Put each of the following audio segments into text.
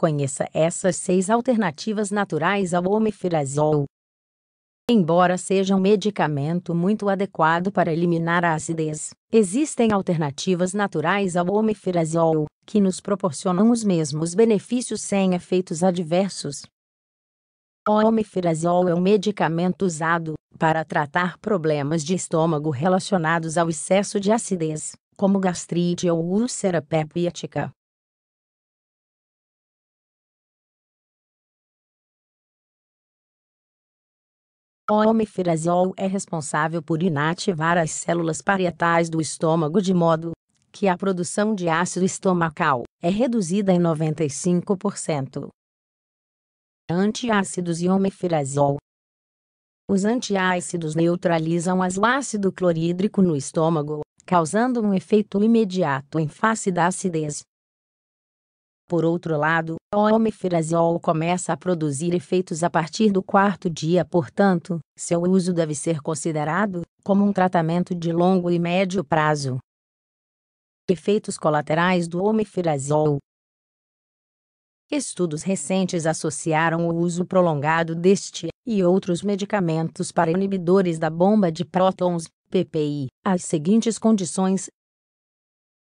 Conheça essas seis alternativas naturais ao omeprazol. Embora seja um medicamento muito adequado para eliminar a acidez, existem alternativas naturais ao omeprazol que nos proporcionam os mesmos benefícios sem efeitos adversos. O omeprazol é um medicamento usado para tratar problemas de estômago relacionados ao excesso de acidez, como gastrite ou úlcera pepítica. O é responsável por inativar as células parietais do estômago de modo que a produção de ácido estomacal é reduzida em 95%. Antiácidos e omeprazol. Os antiácidos neutralizam as ácido clorídrico no estômago, causando um efeito imediato em face da acidez. Por outro lado, o omeprazol começa a produzir efeitos a partir do quarto dia, portanto, seu uso deve ser considerado como um tratamento de longo e médio prazo. Efeitos colaterais do omeprazol Estudos recentes associaram o uso prolongado deste e outros medicamentos para inibidores da bomba de prótons, PPI, às seguintes condições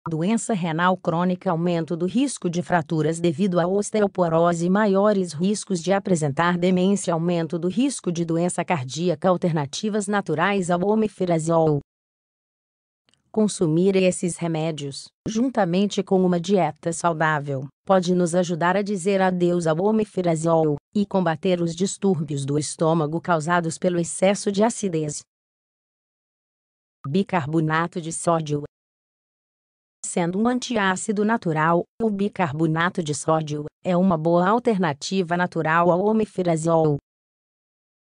Doença renal crônica aumento do risco de fraturas devido à osteoporose maiores riscos de apresentar demência aumento do risco de doença cardíaca alternativas naturais ao omeprazol. Consumir esses remédios, juntamente com uma dieta saudável, pode nos ajudar a dizer adeus ao omeprazol e combater os distúrbios do estômago causados pelo excesso de acidez. Bicarbonato de sódio Sendo um antiácido natural, o bicarbonato de sódio é uma boa alternativa natural ao omeprazol.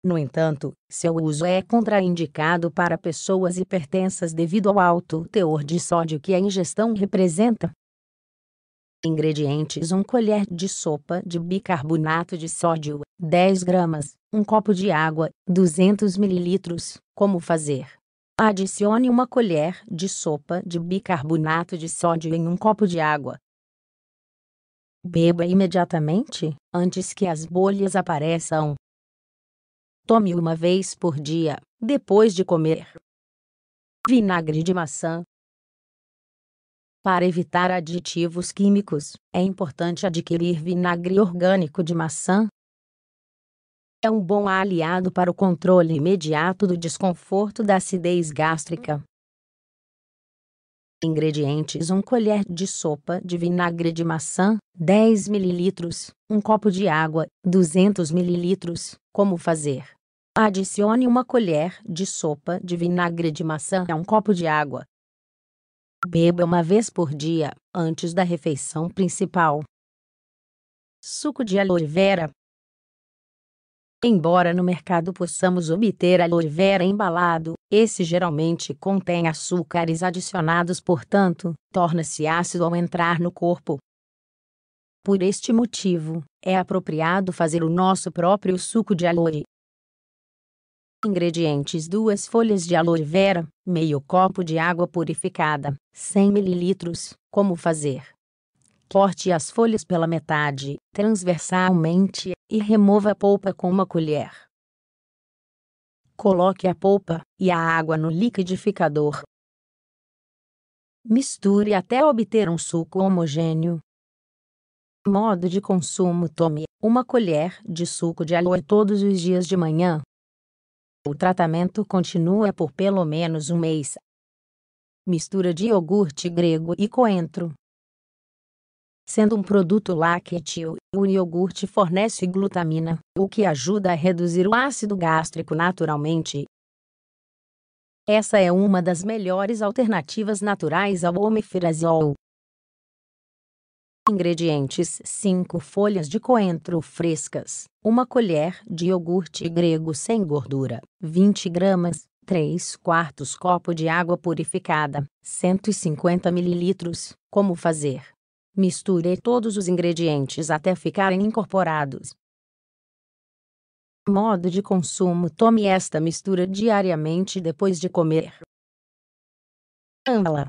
No entanto, seu uso é contraindicado para pessoas hipertensas devido ao alto teor de sódio que a ingestão representa. Ingredientes: 1 colher de sopa de bicarbonato de sódio, 10 gramas, 1 copo de água, 200 ml. Como fazer? Adicione uma colher de sopa de bicarbonato de sódio em um copo de água. Beba imediatamente, antes que as bolhas apareçam. Tome uma vez por dia, depois de comer. Vinagre de maçã. Para evitar aditivos químicos, é importante adquirir vinagre orgânico de maçã, é um bom aliado para o controle imediato do desconforto da acidez gástrica. Ingredientes: 1 colher de sopa de vinagre de maçã, 10 ml, 1 copo de água, 200 ml. Como fazer? Adicione uma colher de sopa de vinagre de maçã a um copo de água. Beba uma vez por dia, antes da refeição principal. Suco de aloe vera, Embora no mercado possamos obter aloe vera embalado, esse geralmente contém açúcares adicionados, portanto, torna-se ácido ao entrar no corpo. Por este motivo, é apropriado fazer o nosso próprio suco de aloe. Ingredientes: 2 folhas de aloe vera, meio copo de água purificada, 100 ml. Como fazer? Corte as folhas pela metade, transversalmente, e remova a polpa com uma colher. Coloque a polpa e a água no liquidificador. Misture até obter um suco homogêneo. Modo de consumo: tome uma colher de suco de aloe todos os dias de manhã. O tratamento continua por pelo menos um mês. Mistura de iogurte grego e coentro Sendo um produto lácteo, o iogurte fornece glutamina, o que ajuda a reduzir o ácido gástrico naturalmente. Essa é uma das melhores alternativas naturais ao omeprazol. Ingredientes: 5 folhas de coentro frescas, 1 colher de iogurte grego sem gordura, 20 gramas, 3 quartos copo de água purificada, 150 ml. Como fazer? Misture todos os ingredientes até ficarem incorporados. Modo de consumo: Tome esta mistura diariamente depois de comer. Amla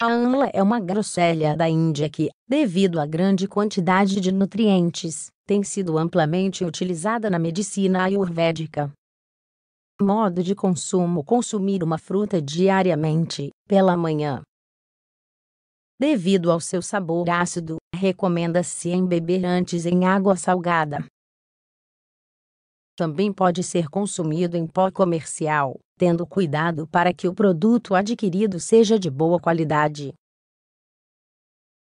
A amla é uma grosselha da Índia que, devido à grande quantidade de nutrientes, tem sido amplamente utilizada na medicina ayurvédica. Modo de consumo: Consumir uma fruta diariamente, pela manhã, Devido ao seu sabor ácido, recomenda-se embeber antes em água salgada. Também pode ser consumido em pó comercial, tendo cuidado para que o produto adquirido seja de boa qualidade.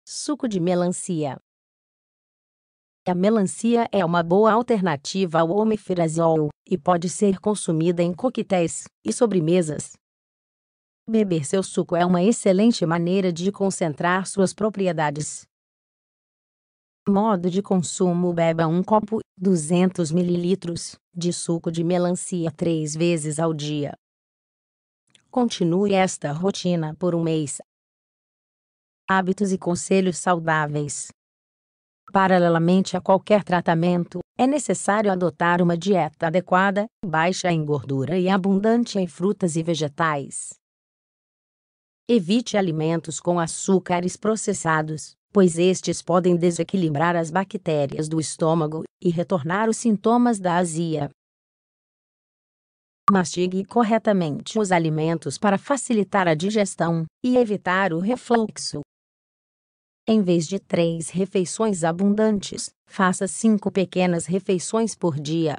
Suco de melancia. A melancia é uma boa alternativa ao omeprazol e pode ser consumida em coquetéis e sobremesas. Beber seu suco é uma excelente maneira de concentrar suas propriedades. Modo de consumo: beba um copo, 200 ml, de suco de melancia três vezes ao dia. Continue esta rotina por um mês. Hábitos e conselhos saudáveis. Paralelamente a qualquer tratamento, é necessário adotar uma dieta adequada, baixa em gordura e abundante em frutas e vegetais. Evite alimentos com açúcares processados, pois estes podem desequilibrar as bactérias do estômago e retornar os sintomas da azia. Mastigue corretamente os alimentos para facilitar a digestão e evitar o refluxo. Em vez de três refeições abundantes, faça cinco pequenas refeições por dia.